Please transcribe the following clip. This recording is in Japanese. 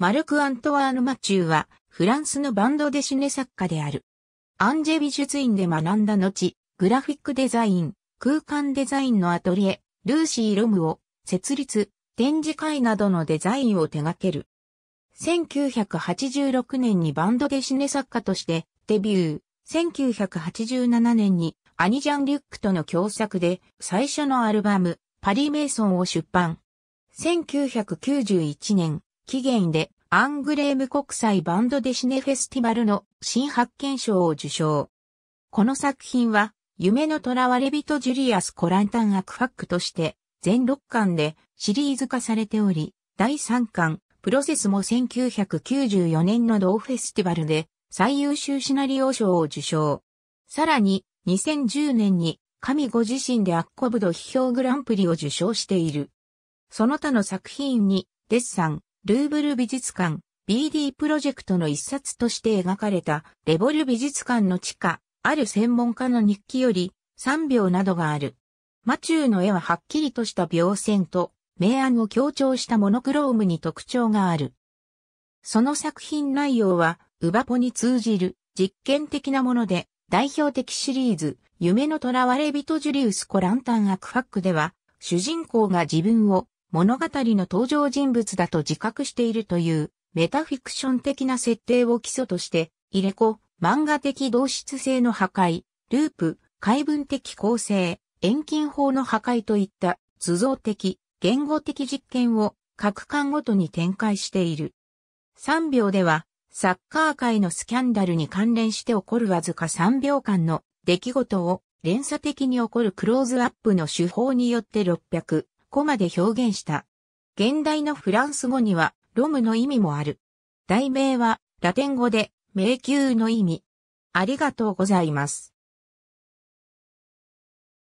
マルク・アントワーヌ・マチューは、フランスのバンドデシネ作家である。アンジェ美術院で学んだ後、グラフィックデザイン、空間デザインのアトリエ、ルーシー・ロムを、設立、展示会などのデザインを手掛ける。1986年にバンドデシネ作家としてデビュー。1987年にアニ・ジャン・リュックとの共作で最初のアルバム、パリ・メイソンを出版。1991年、期限でアングレーム国際バンドデシネフェスティバルの新発見賞を受賞。この作品は夢の囚われ人ジュリアス・コランタン・アクファックとして全6巻でシリーズ化されており、第3巻、プロセスも1994年の同フェスティバルで最優秀シナリオ賞を受賞。さらに、2010年に神ご自身でアッコブド批評グランプリを受賞している。その他の作品に、デッサン、ルーブル美術館 BD プロジェクトの一冊として描かれたレボル美術館の地下、ある専門家の日記より3秒などがある。マチューの絵ははっきりとした描線と明暗を強調したモノクロームに特徴がある。その作品内容は、ウバポに通じる実験的なもので、代表的シリーズ、夢の囚われ人ジュリウス・コ・ランタン・アクファックでは、主人公が自分を物語の登場人物だと自覚しているというメタフィクション的な設定を基礎として、入れ子、漫画的同質性の破壊、ループ、解文的構成、遠近法の破壊といった図像的、言語的実験を各巻ごとに展開している。3秒では、サッカー界のスキャンダルに関連して起こるわずか3秒間の出来事を連鎖的に起こるクローズアップの手法によって600、ここまで表現した。現代のフランス語にはロムの意味もある。題名はラテン語で迷宮の意味。ありがとうございます。